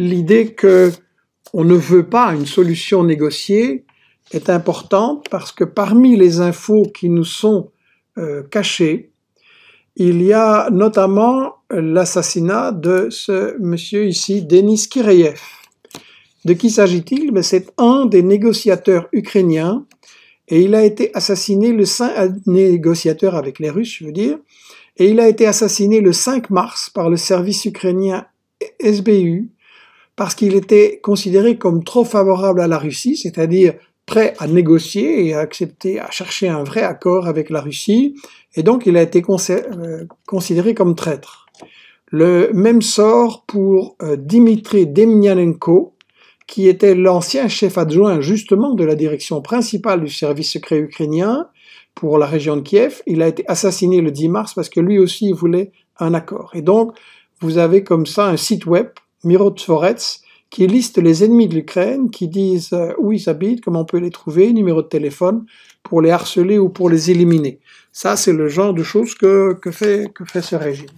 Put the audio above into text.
l'idée que on ne veut pas une solution négociée est importante parce que parmi les infos qui nous sont euh, cachées, il y a notamment l'assassinat de ce monsieur ici, Denis Kireyev. De qui s'agit-il ben, C'est un des négociateurs ukrainiens et il a été assassiné, le euh, négociateur avec les Russes, je veux dire, et il a été assassiné le 5 mars par le service ukrainien SBU parce qu'il était considéré comme trop favorable à la Russie, c'est-à-dire prêt à négocier et à accepter, à chercher un vrai accord avec la Russie, et donc il a été euh, considéré comme traître. Le même sort pour euh, Dimitri Demyanenko, qui était l'ancien chef adjoint justement de la direction principale du service secret ukrainien pour la région de Kiev. Il a été assassiné le 10 mars parce que lui aussi voulait un accord. Et donc, vous avez comme ça un site web Tsvorets, qui liste les ennemis de l'Ukraine, qui disent euh, où ils habitent, comment on peut les trouver, numéro de téléphone, pour les harceler ou pour les éliminer. Ça, c'est le genre de choses que, que, fait, que fait ce régime.